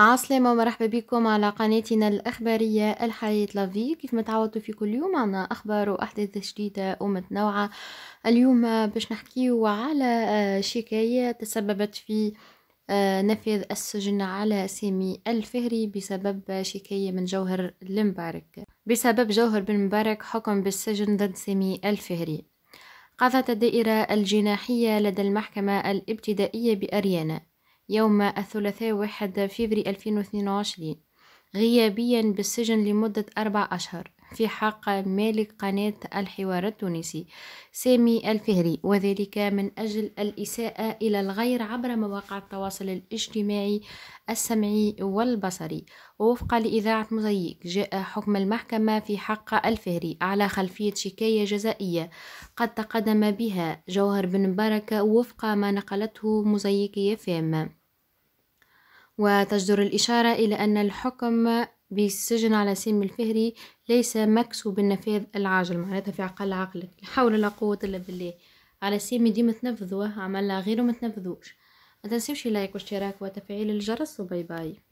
عسلامة ومرحبا بكم على قناتنا الإخبارية الحياة لافي كيف ما تعودتوا في كل يوم عنا أخبار وأحداث جديدة ومتنوعة اليوم باش نحكيو على آه، شكاية تسببت في آه، نفذ السجن على سامي الفهري بسبب شكاية من جوهر المبارك بسبب جوهر بن مبارك حكم بالسجن ضد سامي الفهري قضت الدائرة الجناحية لدى المحكمة الابتدائية بأريانا يوم الثلاثاء واحد فيفري 2022 غيابيا بالسجن لمدة أربع أشهر في حق مالك قناة الحوار التونسي سامي الفهري وذلك من أجل الإساءة إلى الغير عبر مواقع التواصل الاجتماعي السمعي والبصري ووفقا لإذاعة مزيك جاء حكم المحكمة في حق الفهري على خلفية شكاية جزائية قد تقدم بها جوهر بن مبارك وفق ما نقلته مزيك يفهم وتجدر الإشارة إلى أن الحكم بالسجن على سيم الفهري ليس مكسو بالنفاذ العاجل معناتها في عقل عقلك لا حول لا قوة إلا بالله على سيم ديما تنفذوه عملها غيره متنفذوش متنسيوش ما تنسيوش لايك واشتراك وتفعيل الجرس وباي باي